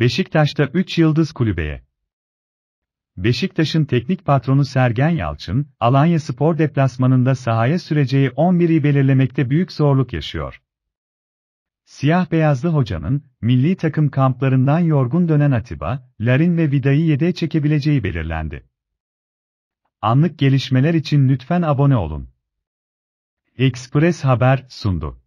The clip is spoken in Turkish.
Beşiktaş'ta 3 yıldız kulübeye. Beşiktaş'ın teknik patronu Sergen Yalçın, Alanya Spor deplasmanında sahaya süreceği 11'i belirlemekte büyük zorluk yaşıyor. Siyah beyazlı hocanın, milli takım kamplarından yorgun dönen Atiba, Larin ve Vida'yı yedeğe çekebileceği belirlendi. Anlık gelişmeler için lütfen abone olun. Express Haber sundu.